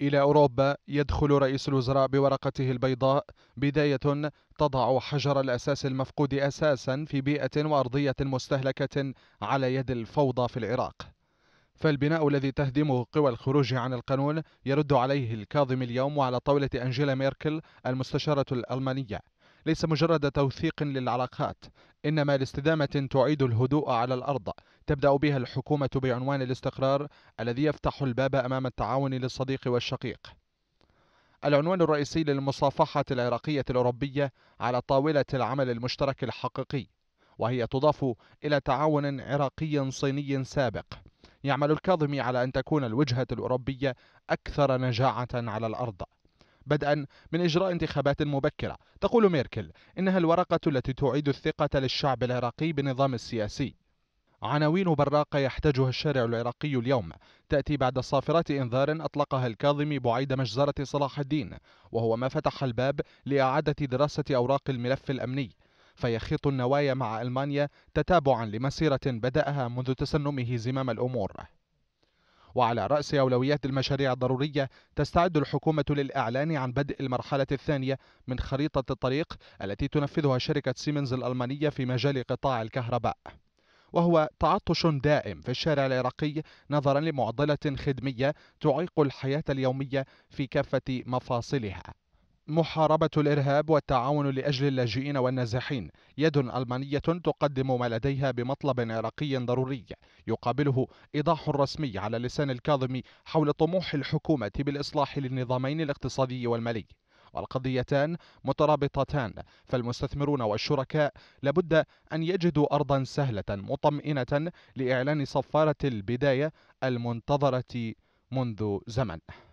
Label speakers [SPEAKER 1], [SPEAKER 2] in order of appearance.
[SPEAKER 1] إلى أوروبا يدخل رئيس الوزراء بورقته البيضاء بداية تضع حجر الأساس المفقود أساسا في بيئة وأرضية مستهلكة على يد الفوضى في العراق فالبناء الذي تهدمه قوى الخروج عن القانون يرد عليه الكاظم اليوم وعلى طاولة أنجيلا ميركل المستشارة الألمانية ليس مجرد توثيق للعلاقات إنما لاستدامة تعيد الهدوء على الأرض تبدأ بها الحكومة بعنوان الاستقرار الذي يفتح الباب أمام التعاون للصديق والشقيق العنوان الرئيسي للمصافحة العراقية الأوروبية على طاولة العمل المشترك الحقيقي وهي تضاف إلى تعاون عراقي صيني سابق يعمل الكاظمي على أن تكون الوجهة الأوروبية أكثر نجاعة على الأرض بدءا من إجراء انتخابات مبكرة تقول ميركل إنها الورقة التي تعيد الثقة للشعب العراقي بالنظام السياسي عناوين براقة يحتاجها الشارع العراقي اليوم تأتي بعد صافرات إنذار أطلقها الكاظمي بعيد مجزرة صلاح الدين وهو ما فتح الباب لإعادة دراسة أوراق الملف الأمني فيخيط النوايا مع ألمانيا تتابعا لمسيرة بدأها منذ تسنمه زمام الأمور وعلى رأس أولويات المشاريع الضرورية تستعد الحكومة للإعلان عن بدء المرحلة الثانية من خريطة الطريق التي تنفذها شركة سيمنز الألمانية في مجال قطاع الكهرباء وهو تعطش دائم في الشارع العراقي نظرا لمعضلة خدمية تعيق الحياة اليومية في كافة مفاصلها محاربة الإرهاب والتعاون لأجل اللاجئين والنازحين يد ألمانية تقدم ما لديها بمطلب عراقي ضروري يقابله إيضاح رسمي على لسان الكاظمي حول طموح الحكومة بالإصلاح للنظامين الاقتصادي والمالي والقضيتان مترابطتان فالمستثمرون والشركاء لابد أن يجدوا أرضا سهلة مطمئنة لإعلان صفارة البداية المنتظرة منذ زمن